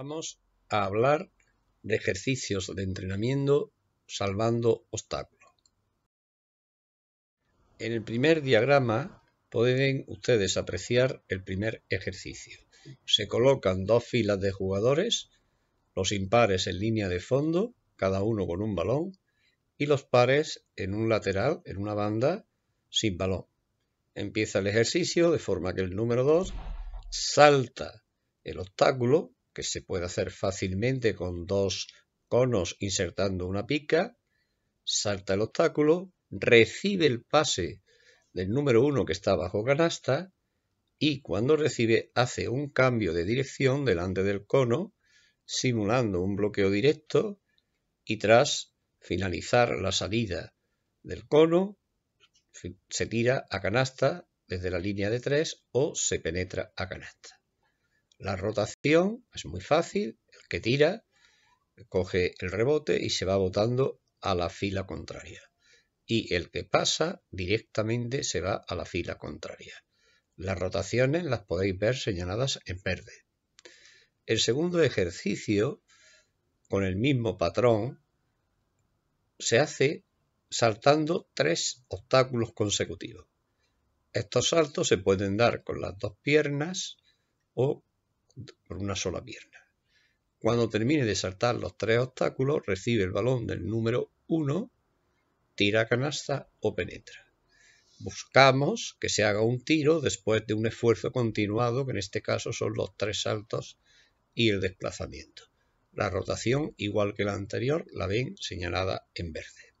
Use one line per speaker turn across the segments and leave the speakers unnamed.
Vamos a hablar de ejercicios de entrenamiento salvando obstáculos. En el primer diagrama pueden ustedes apreciar el primer ejercicio. Se colocan dos filas de jugadores, los impares en línea de fondo, cada uno con un balón, y los pares en un lateral, en una banda, sin balón. Empieza el ejercicio de forma que el número 2 salta el obstáculo que se puede hacer fácilmente con dos conos insertando una pica, salta el obstáculo, recibe el pase del número uno que está bajo canasta y cuando recibe hace un cambio de dirección delante del cono, simulando un bloqueo directo y tras finalizar la salida del cono, se tira a canasta desde la línea de 3 o se penetra a canasta. La rotación es muy fácil, el que tira coge el rebote y se va botando a la fila contraria. Y el que pasa directamente se va a la fila contraria. Las rotaciones las podéis ver señaladas en verde. El segundo ejercicio, con el mismo patrón, se hace saltando tres obstáculos consecutivos. Estos saltos se pueden dar con las dos piernas o por una sola pierna. Cuando termine de saltar los tres obstáculos, recibe el balón del número 1, tira canasta o penetra. Buscamos que se haga un tiro después de un esfuerzo continuado, que en este caso son los tres saltos y el desplazamiento. La rotación, igual que la anterior, la ven señalada en verde.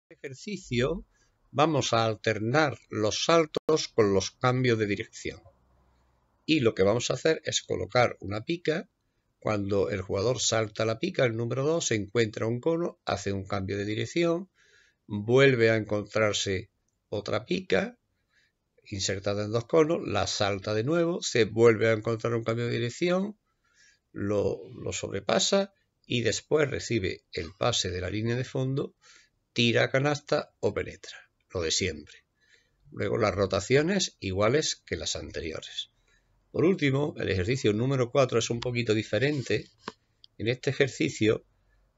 En este ejercicio vamos a alternar los saltos con los cambios de dirección. Y lo que vamos a hacer es colocar una pica. Cuando el jugador salta la pica, el número 2 se encuentra un cono, hace un cambio de dirección, vuelve a encontrarse otra pica insertada en dos conos, la salta de nuevo, se vuelve a encontrar un cambio de dirección, lo, lo sobrepasa y después recibe el pase de la línea de fondo, tira canasta o penetra, lo de siempre. Luego las rotaciones iguales que las anteriores. Por último, el ejercicio número 4 es un poquito diferente. En este ejercicio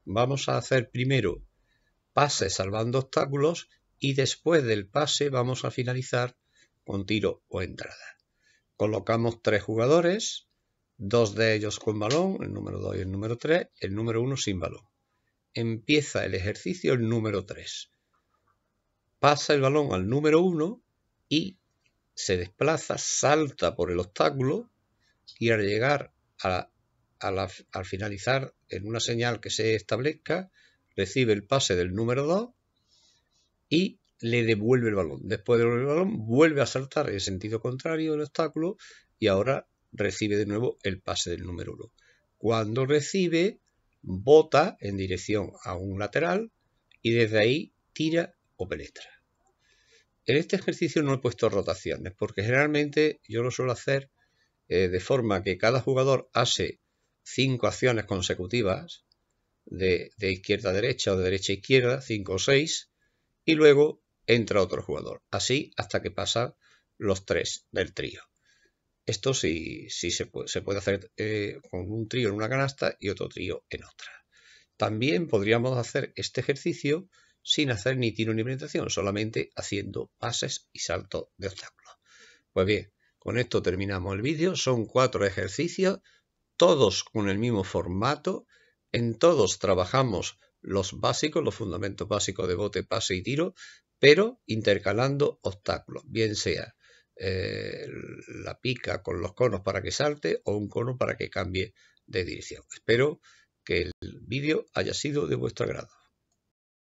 vamos a hacer primero pase salvando obstáculos y después del pase vamos a finalizar con tiro o entrada. Colocamos tres jugadores, dos de ellos con balón, el número 2 y el número 3, el número 1 sin balón. Empieza el ejercicio el número 3. Pasa el balón al número 1 y se desplaza, salta por el obstáculo y al llegar al finalizar en una señal que se establezca, recibe el pase del número 2 y le devuelve el balón. Después de devolver el balón, vuelve a saltar en sentido contrario del obstáculo y ahora recibe de nuevo el pase del número 1. Cuando recibe, bota en dirección a un lateral y desde ahí tira o penetra. En este ejercicio no he puesto rotaciones, porque generalmente yo lo suelo hacer eh, de forma que cada jugador hace cinco acciones consecutivas, de, izquierda a derecha o de derecha a izquierda, cinco o seis, y luego entra otro jugador. Así hasta que pasan los tres del trío. Esto sí, sí se, puede, hacer eh, con un trío en una canasta y otro trío en otra. También podríamos hacer este ejercicio sin hacer ni tiro ni penetración, solamente haciendo pases y saltos de obstáculos. Pues bien, con esto terminamos el vídeo. Son cuatro ejercicios, todos con el mismo formato. En todos trabajamos los básicos, los fundamentos básicos de bote, pase y tiro, pero intercalando obstáculos, bien sea eh, la pica con los conos para que salte o un cono para que cambie de dirección. Espero que el vídeo haya sido de vuestro agrado.